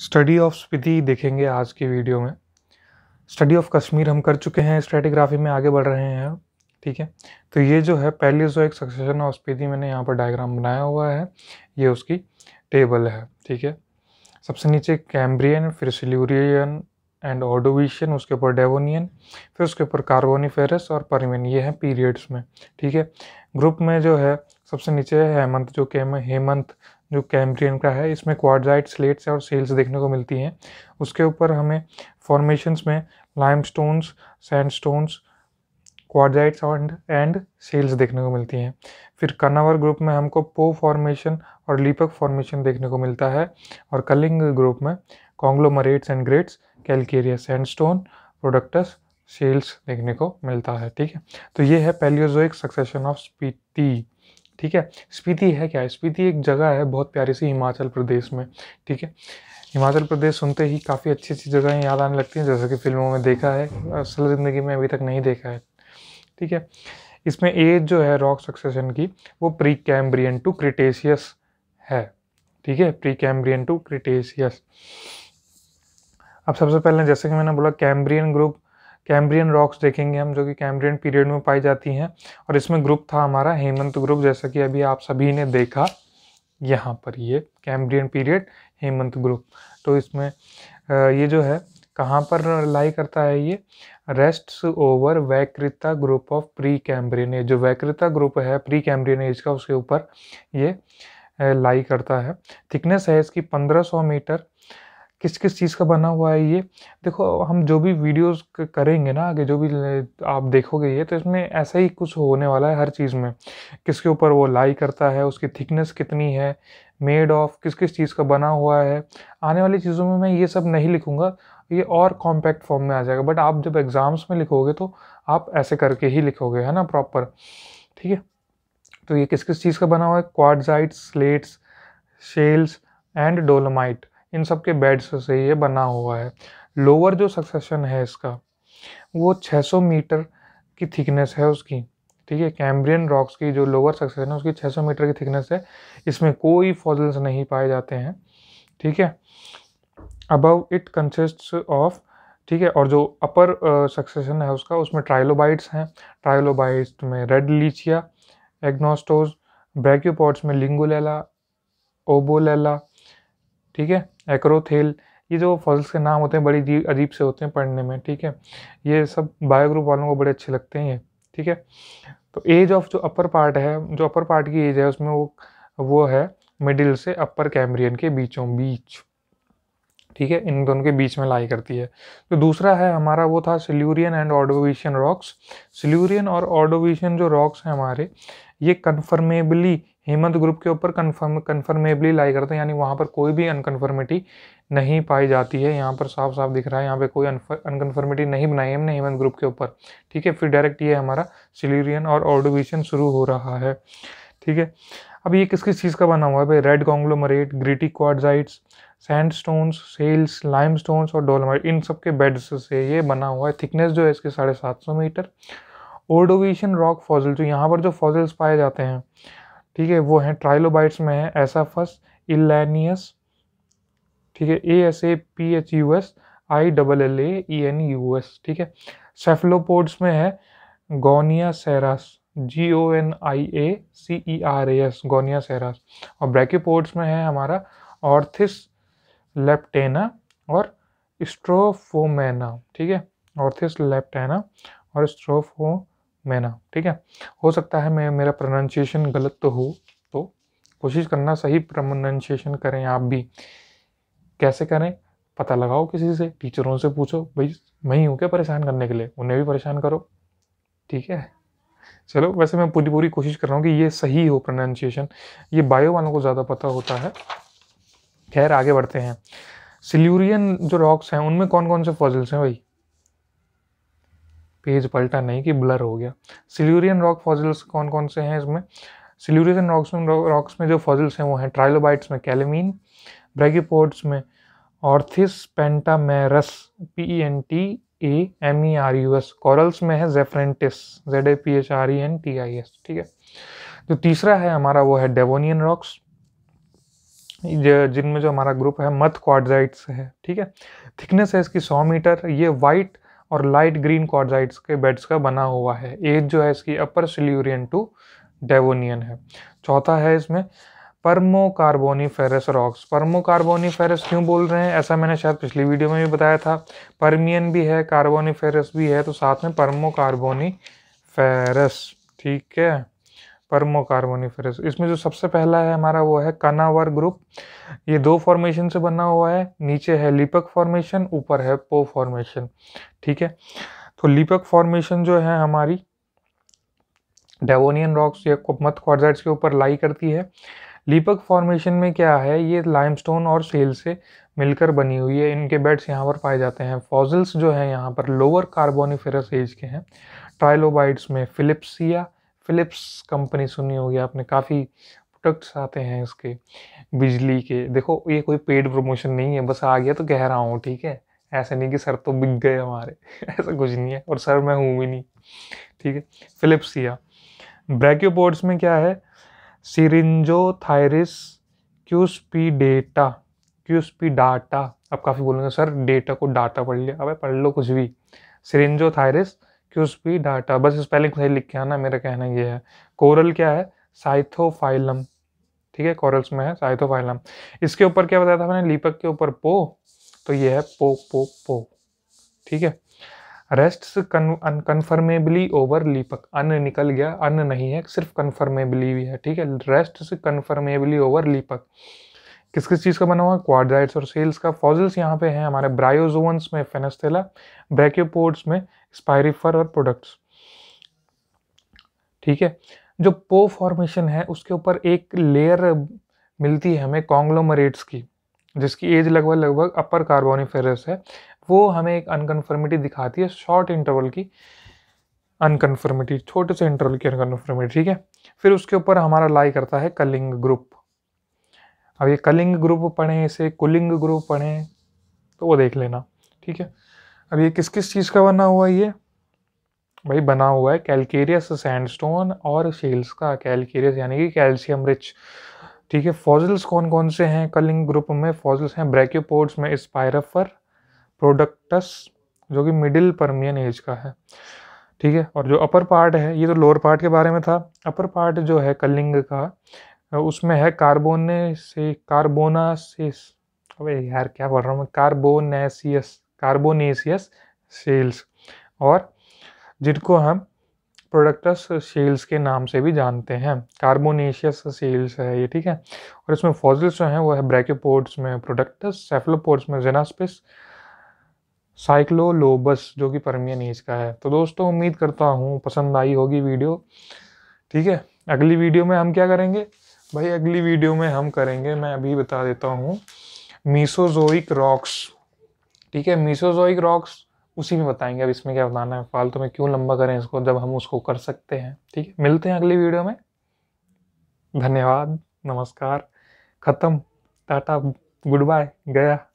study of Spiti देखेंगे आज की वीडियो में स्टडी ऑफ कश्मीर हम कर चुके हैं स्ट्रेटिग्राफी में आगे बढ़ रहे हैं ठीक है तो ये जो है पहले जो एक सक्सेशन ऑफ स्पिति मैंने यहाँ पर डायग्राम बनाया हुआ है ये उसकी टेबल है ठीक है सबसे नीचे कैम्ब्रियन फिर सिल्यूरियन एंड ऑडोविशियन उसके ऊपर डेवोनियन फिर उसके ऊपर कार्बोनीफेरस और परमियन ये हैं पीरियड्स में ठीक है ग्रुप में जो है सबसे नीचे है हेमंत जो कि हेमंत जो कैम्ब्रियन का है इसमें क्वारजाइट स्लेट्स और सेल्स देखने को मिलती हैं उसके ऊपर हमें फॉर्मेशंस में limestones sandstones quartzites and and shales देखने को मिलती हैं फिर कनावर ग्रुप में हमको पो फॉर्मेशन और लीपक फॉर्मेशन देखने को मिलता है और कलिंग ग्रुप में conglomerates and grits calcareous sandstone productus shales देखने को मिलता है ठीक है तो ये है पेलियोजोइक सक्सेशन ऑफ स्पीटी ठीक है स्पीति है क्या स्पीति एक जगह है बहुत प्यारी सी हिमाचल प्रदेश में ठीक है हिमाचल प्रदेश सुनते ही काफ़ी अच्छी अच्छी जगहें याद आने लगती हैं जैसे कि फिल्मों में देखा है असल ज़िंदगी में अभी तक नहीं देखा है ठीक है इसमें एज जो है रॉक सक्सेशन की वो प्री कैम्ब्रियन टू क्रिटेशियस है ठीक है प्री कैम्ब्रियन टू क्रिटेशियस अब सबसे पहले जैसे कि मैंने बोला कैम्ब्रियन ग्रुप कैम्ब्रियन रॉक्स देखेंगे हम जो कि कैम्ब्रियन पीरियड में पाई जाती हैं और इसमें ग्रुप था हमारा हेमंत ग्रुप जैसा कि अभी आप सभी ने देखा यहाँ पर ये कैम्ब्रियन पीरियड हेमंत ग्रुप तो इसमें ये जो है कहाँ पर लाई करता है ये rest over Vaikrita group of Precambrian age जो वैकृता ग्रुप है प्री कैम्ब्रियन एज का उसके ऊपर ये लाई करता है थिकनेस है इसकी 1500 मीटर किस किस चीज़ का बना हुआ है ये देखो हम जो भी वीडियोस करेंगे ना आगे जो भी आप देखोगे ये तो इसमें ऐसा ही कुछ होने वाला है हर चीज़ में किसके ऊपर वो लाई करता है उसकी थिकनेस कितनी है मेड ऑफ किस किस चीज़ का बना हुआ है आने वाली चीज़ों में मैं ये सब नहीं लिखूँगा ये और कॉम्पैक्ट फॉर्म में आ जाएगा बट आप जब एग्ज़ाम्स में लिखोगे तो आप ऐसे करके ही लिखोगे है ना प्रॉपर ठीक है तो ये किस किस चीज़ का बना हुआ है quartzites slates shales and dolomite इन सब के बेड्स से ये बना हुआ है लोअर जो सक्सेशन है इसका वो 600 मीटर की थिकनेस है उसकी ठीक है कैम्ब्रियन रॉक्स की जो लोअर सक्सेशन है उसकी 600 मीटर की थिकनेस है इसमें कोई फॉजल्स नहीं पाए जाते हैं ठीक है अबव इट कंसिस्ट ऑफ ठीक है और जो अपर सक्सेशन है उसका उसमें ट्रायलोबाइट्स हैं ट्राइलोबाइट्स में रेड लीचिया एग्नोस्टोज ब्रैक्योपॉट्स में लिंगोलेला ओबोलेला ठीक है एक्रोथेल ये जो फसल्स के नाम होते हैं बड़ी अजीब से होते हैं पढ़ने में ठीक है ये सब बायोग्रुप वालों को बड़े अच्छे लगते हैं ठीक है तो एज ऑफ जो अपर पार्ट है जो अपर पार्ट की एज है उसमें वो वो है मिडिल से अपर कैमरियन के बीचों बीच ठीक है इन दोनों के बीच में लाई करती है तो दूसरा है हमारा वो था Silurian and Ordovician rocks Silurian और ऑडोविशियन जो रॉक्स हैं हमारे ये कन्फर्मेबली हेमंत ग्रुप के ऊपर कन्फर्म कन्फर्मेबली लाई करते हैं यानी वहाँ पर कोई भी अनकन्फर्मिटी नहीं पाई जाती है यहाँ पर साफ साफ दिख रहा है यहाँ पे कोई अनकन्फर्मिटी नहीं बनाई हमने हेमंत ग्रुप के ऊपर ठीक है फिर डायरेक्ट ये हमारा सिलीरियन और ऑर्डोविशन शुरू हो रहा है ठीक है अब ये किस किस चीज़ का बना हुआ है भाई red conglomerate gritty quartzites sandstones shales limestones और डोलोमाइट इन सब के बेड्स से ये बना हुआ है थिकनेस जो है इसके साढ़े सात सौ मीटर ओडोविशन रॉक फॉजल जो यहाँ पर जो फॉजल्स पाए जाते हैं ठीक है वो है ट्राइलोबाइट्स में है एसाफस इलेनियस ठीक है A S A P H U S I double L A E N U S ठीक है सेफलोपोड्स में है goniaceras G O N I A C E R A S goniaceras और brachiopods में है हमारा ऑर्थिस लेप्टेना और स्ट्रोफोमेना ठीक है ऑर्थिस लेप्टेना और स्ट्रोफो मैना ठीक है हो सकता है मैं मेरा प्रोनाउंसिएशन गलत तो हो तो कोशिश करना सही प्रोनाउंसिएशन करें आप भी कैसे करें पता लगाओ किसी से टीचरों से पूछो भाई मैं ही हूँ क्या परेशान करने के लिए उन्हें भी परेशान करो ठीक है चलो वैसे मैं पूरी पूरी कोशिश कर रहा हूँ कि ये सही हो प्रोनाउंसिएशन ये बायो वालों को ज़्यादा पता होता है खैर आगे बढ़ते हैं सिल्यूरियन जो रॉक्स हैं उनमें कौन कौन से फॉजल्स हैं भाई पेज पलटा नहीं कि ब्लर हो गया सिल्यूरियन रॉक फॉजिल्स कौन कौन से हैं इसमें सिल्यूरियन रॉक्स में रॉक्स में जो फॉजिल्स हैं वो हैं ट्राइलोबाइट्स में कैलेमीन ब्रेगीपोड्स में Orthis Pentamerus P N T A M E R U S corals में है Zaphrentis Z A P H R E N T I S ठीक है जो तीसरा है हमारा वो है डेवोनियन रॉक्स जिनमें जो हमारा ग्रुप है मथ क्वाडजाइट्स है ठीक है थिकनेस है इसकी सौ मीटर ये वाइट और लाइट ग्रीन कॉर्जाइट्स के बेड्स का बना हुआ है एज जो है इसकी अपर सिल्यूरियन टू डेवोनियन है चौथा है इसमें फेरस रॉक्स परमोकार्बोनीफेरस क्यों बोल रहे हैं ऐसा मैंने शायद पिछली वीडियो में भी बताया था परमियन भी है फेरस भी है तो साथ में फेरस ठीक है परमो कार्बोनिफेरस इसमें जो सबसे पहला है हमारा वो है कनावर ग्रुप ये दो फॉर्मेशन से बना हुआ है नीचे है लिपक फॉर्मेशन ऊपर है पो फॉर्मेशन ठीक है तो लिपक फॉर्मेशन जो है हमारी डेवोनियन रॉक्स या मत क्वार्जाइट्स के ऊपर लाई करती है लिपक फॉर्मेशन में क्या है ये लाइमस्टोन और सेल से मिलकर बनी हुई है इनके बेड्स यहाँ पर पाए जाते हैं फॉजल्स जो हैं यहाँ पर लोअर कार्बोनिफेरस एज के हैं ट्राइलोबाइट्स में फिलिप्सिया फिलिप्स कंपनी सुनी होगी आपने काफ़ी प्रोडक्ट्स आते हैं इसके बिजली के देखो ये कोई पेड प्रमोशन नहीं है बस आ गया तो कह रहा हूँ ठीक है ऐसा नहीं कि सर तो बिक गए हमारे ऐसा कुछ नहीं है और सर मैं हूँ भी नहीं ठीक है फिलिप्सिया बोर्ड्स में क्या है थायरिस क्यूसपी डेटा पी डाटा अब काफ़ी बोलेंगे सर डेटा को डाटा पढ़ लिया अब पढ़ लो कुछ भी थायरिस क्यूसपी डाटा बस स्पेलिंग सही लिख के आना मेरा कहना ये है कोरल क्या है साइथोफाइलम ठीक है कोरल्स में है साइथोफाइलम इसके ऊपर क्या बताया था मैंने लीपक के ऊपर पो तो ये है पो पो पो ठीक है रेस्ट अनकन्फर्मेबली ओवर लीपक अन निकल गया अन नहीं है सिर्फ कन्फर्मेबली भी है ठीक है रेस्ट कन्फर्मेबली ओवर लीपक किस किस चीज़ का बना हुआ क्वाड्राइट्स और सेल्स का फॉजल्स यहाँ पे हैं हमारे ब्रायोजोन्स में फेनेस्थेला ब्रैक्योपोड्स में एक्सपायरी फॉर और प्रोडक्ट्स ठीक है जो पो फॉर्मेशन है उसके ऊपर एक लेयर मिलती है हमें कॉन्ग्लोमरेट्स की जिसकी एज लगभग लगभग अपर कार्बोनिफेरस है वो हमें एक अनकन्फर्मिटी दिखाती है शॉर्ट इंटरवल की अनकन्फर्मिटी छोटे से इंटरवल की अनकन्फर्मिटी ठीक है फिर उसके ऊपर हमारा लाई करता है कलिंग ग्रुप अब ये कलिंग ग्रुप पढ़ें इसे कुलिंग ग्रुप पढ़ें तो वो देख लेना ठीक है अब ये किस किस चीज़ का बना हुआ है ये भाई बना हुआ है कैलकेरियस सैंडस्टोन और शेल्स का कैलकेरियस यानी कि कैल्शियम रिच ठीक है फॉजल्स कौन कौन से हैं कलिंग ग्रुप में फॉजल्स हैं ब्रैक्योपोड्स में स्पायरफर प्रोडक्टस जो कि मिडिल परमियन एज का है ठीक है और जो अपर पार्ट है ये तो लोअर पार्ट के बारे में था अपर पार्ट जो है कलिंग का उसमें है कार्बोने से कार्बोनासिस से अबे यार क्या बोल रहा हूँ मैं कार्बोनेसियस कार्बोनेशियस सेल्स और जिनको हम प्रोडक्टस सेल्स के नाम से भी जानते हैं कार्बोनेशियस सेल्स है ये ठीक है और इसमें फॉजिल्स जो हैं वो है ब्रैकोपोर्ट्स में प्रोडक्टस सेफ्लोपोर्ट्स में जेनास्पिस साइक्लोलोबस जो कि परमियन एज का है तो दोस्तों उम्मीद करता हूँ पसंद आई होगी वीडियो ठीक है अगली वीडियो में हम क्या करेंगे भाई अगली वीडियो में हम करेंगे मैं अभी बता देता हूँ मीसोजोइक रॉक्स ठीक है मीसोजोइक रॉक्स उसी में बताएंगे अब इसमें क्या बताना है फालतू तो में क्यों लंबा करें इसको जब हम उसको कर सकते हैं ठीक है मिलते हैं अगली वीडियो में धन्यवाद नमस्कार ख़त्म टाटा गुड बाय गया